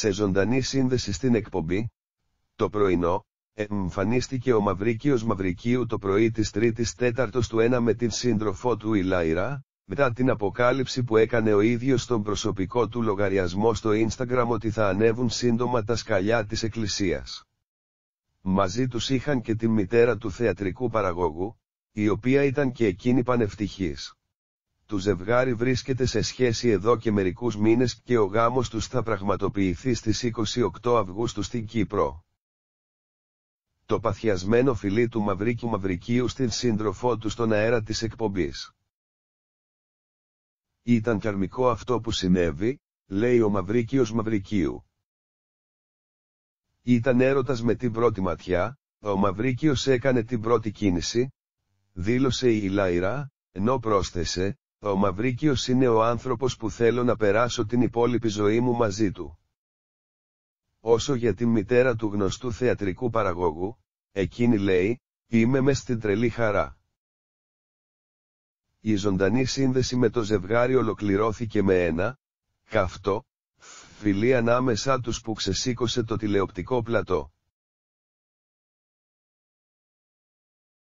Σε ζωντανή σύνδεση στην εκπομπή, το πρωινό, ε, εμφανίστηκε ο Μαυρίκιος Μαυρικίου το πρωί της 3ης του 1 με την σύντροφό του η μετά την αποκάλυψη που έκανε ο ίδιος στον προσωπικό του λογαριασμό στο Instagram ότι θα ανέβουν σύντομα τα σκαλιά της εκκλησίας. Μαζί τους είχαν και τη μητέρα του θεατρικού παραγωγού, η οποία ήταν και εκείνη πανευτυχής το ζευγάρι βρίσκεται σε σχέση εδώ και μερικούς μήνες και ο γάμος τους θα πραγματοποιηθεί στις 28 Αυγούστου στην Κύπρο. Το παθιασμένο φιλί του Μαυρίκη Μαυρικίου στην σύντροφό του στον αέρα της εκπομπής. Ήταν καρμικό αυτό που συνέβη, λέει ο Μαυρίκιος Μαυρικίου. Ήταν έρωτας με την πρώτη ματιά, ο Μαυρίκιος έκανε την πρώτη κίνηση, δήλωσε η Λάιρα, ενώ πρόσθεσε, ο Μαυρίκιος είναι ο άνθρωπος που θέλω να περάσω την υπόλοιπη ζωή μου μαζί του. Όσο για τη μητέρα του γνωστού θεατρικού παραγωγού, εκείνη λέει, είμαι μες στην τρελή χαρά. Η ζωντανή σύνδεση με το ζευγάρι ολοκληρώθηκε με ένα, καυτό, φιλή ανάμεσά τους που ξεσήκωσε το τηλεοπτικό πλατό.